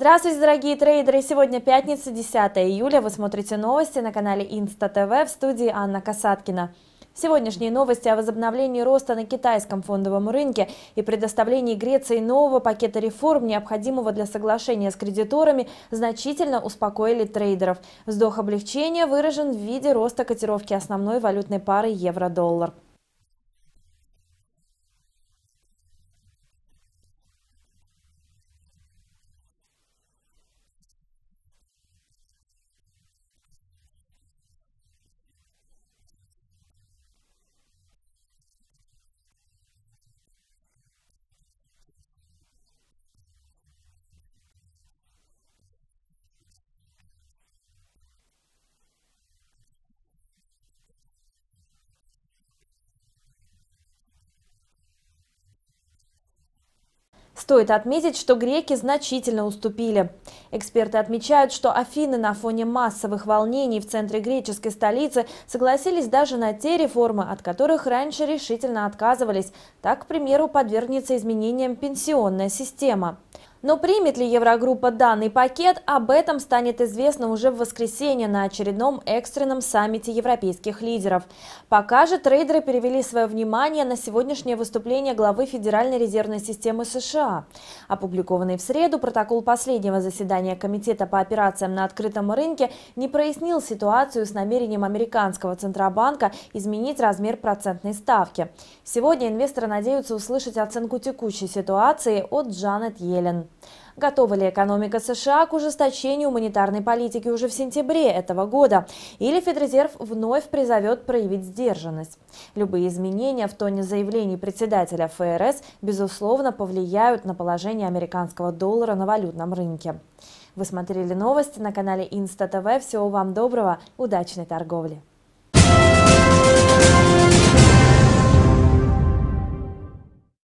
Здравствуйте, дорогие трейдеры! Сегодня пятница, 10 июля. Вы смотрите новости на канале Инста ТВ в студии Анна Касаткина. Сегодняшние новости о возобновлении роста на китайском фондовом рынке и предоставлении Греции нового пакета реформ, необходимого для соглашения с кредиторами, значительно успокоили трейдеров. Вздох облегчения выражен в виде роста котировки основной валютной пары евро-доллар. Стоит отметить, что греки значительно уступили. Эксперты отмечают, что Афины на фоне массовых волнений в центре греческой столицы согласились даже на те реформы, от которых раньше решительно отказывались. Так, к примеру, подвергнется изменениям пенсионная система. Но примет ли Еврогруппа данный пакет, об этом станет известно уже в воскресенье на очередном экстренном саммите европейских лидеров. Пока же трейдеры перевели свое внимание на сегодняшнее выступление главы Федеральной резервной системы США. Опубликованный в среду протокол последнего заседания Комитета по операциям на открытом рынке не прояснил ситуацию с намерением американского Центробанка изменить размер процентной ставки. Сегодня инвесторы надеются услышать оценку текущей ситуации от Джанет Йеллен. Готова ли экономика США к ужесточению монетарной политики уже в сентябре этого года? Или Федрезерв вновь призовет проявить сдержанность? Любые изменения в тоне заявлений председателя ФРС, безусловно, повлияют на положение американского доллара на валютном рынке. Вы смотрели новости на канале Инста ТВ. Всего вам доброго, удачной торговли!